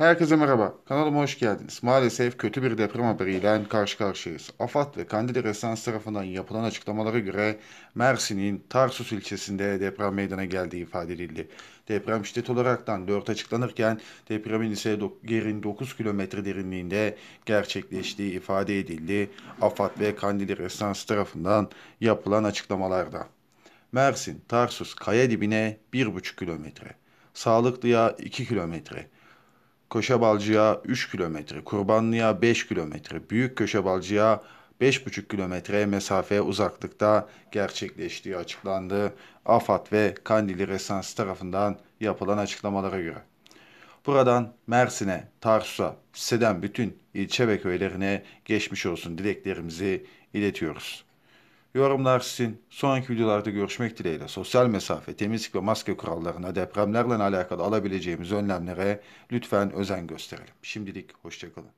Herkese merhaba. Kanalıma hoş geldiniz. Maalesef kötü bir deprem haberiyle karşı karşıyayız. AFAD ve Kandili Resans tarafından yapılan açıklamalara göre Mersin'in Tarsus ilçesinde deprem meydana geldiği ifade edildi. Deprem şiddet olaraktan 4 açıklanırken depremin ise yerin 9 kilometre derinliğinde gerçekleştiği ifade edildi. AFAD ve Kandili Resans tarafından yapılan açıklamalarda. Mersin, Tarsus, kaya dibine 1,5 kilometre. Sağlıklıya 2 kilometre. Köşebalcı'ya 3 kilometre, Kurbanlı'ya 5 kilometre, Büyük Köşebalcı'ya 5,5 kilometre mesafe uzaklıkta gerçekleştiği açıklandı AFAD ve Kandili Resansı tarafından yapılan açıklamalara göre. Buradan Mersin'e, Tarsus'a, Seden bütün ilçe ve köylerine geçmiş olsun dileklerimizi iletiyoruz yorumlar sizin. Sonraki videolarda görüşmek dileğiyle sosyal mesafe, temizlik ve maske kurallarına depremlerle alakalı alabileceğimiz önlemlere lütfen özen gösterelim. Şimdilik hoşçakalın.